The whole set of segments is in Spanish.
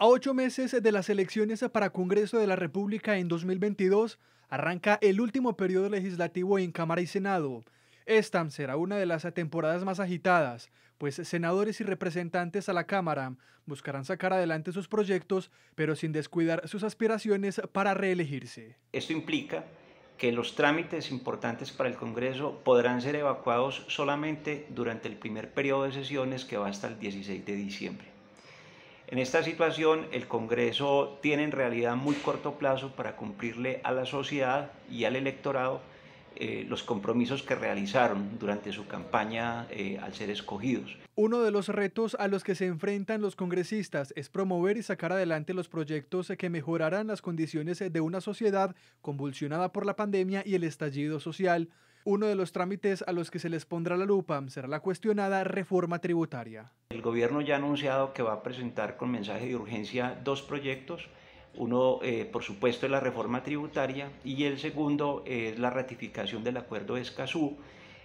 A ocho meses de las elecciones para Congreso de la República en 2022, arranca el último periodo legislativo en Cámara y Senado. Esta será una de las temporadas más agitadas, pues senadores y representantes a la Cámara buscarán sacar adelante sus proyectos, pero sin descuidar sus aspiraciones para reelegirse. Esto implica que los trámites importantes para el Congreso podrán ser evacuados solamente durante el primer periodo de sesiones que va hasta el 16 de diciembre. En esta situación, el Congreso tiene en realidad muy corto plazo para cumplirle a la sociedad y al electorado eh, los compromisos que realizaron durante su campaña eh, al ser escogidos. Uno de los retos a los que se enfrentan los congresistas es promover y sacar adelante los proyectos que mejorarán las condiciones de una sociedad convulsionada por la pandemia y el estallido social. Uno de los trámites a los que se les pondrá la lupa será la cuestionada reforma tributaria. El gobierno ya ha anunciado que va a presentar con mensaje de urgencia dos proyectos. Uno, eh, por supuesto, es la reforma tributaria y el segundo es la ratificación del acuerdo de Escazú.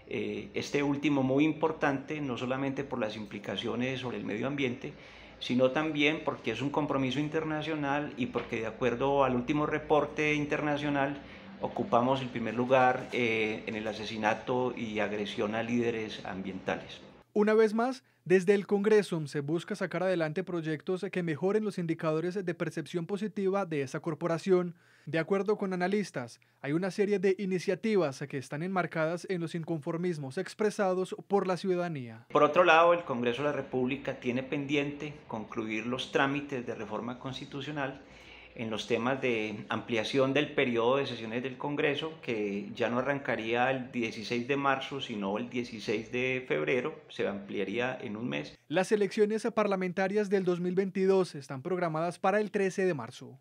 Eh, este último muy importante, no solamente por las implicaciones sobre el medio ambiente, sino también porque es un compromiso internacional y porque de acuerdo al último reporte internacional, ocupamos el primer lugar eh, en el asesinato y agresión a líderes ambientales. Una vez más, desde el Congreso se busca sacar adelante proyectos que mejoren los indicadores de percepción positiva de esa corporación. De acuerdo con analistas, hay una serie de iniciativas que están enmarcadas en los inconformismos expresados por la ciudadanía. Por otro lado, el Congreso de la República tiene pendiente concluir los trámites de reforma constitucional en los temas de ampliación del periodo de sesiones del Congreso, que ya no arrancaría el 16 de marzo, sino el 16 de febrero, se ampliaría en un mes. Las elecciones parlamentarias del 2022 están programadas para el 13 de marzo.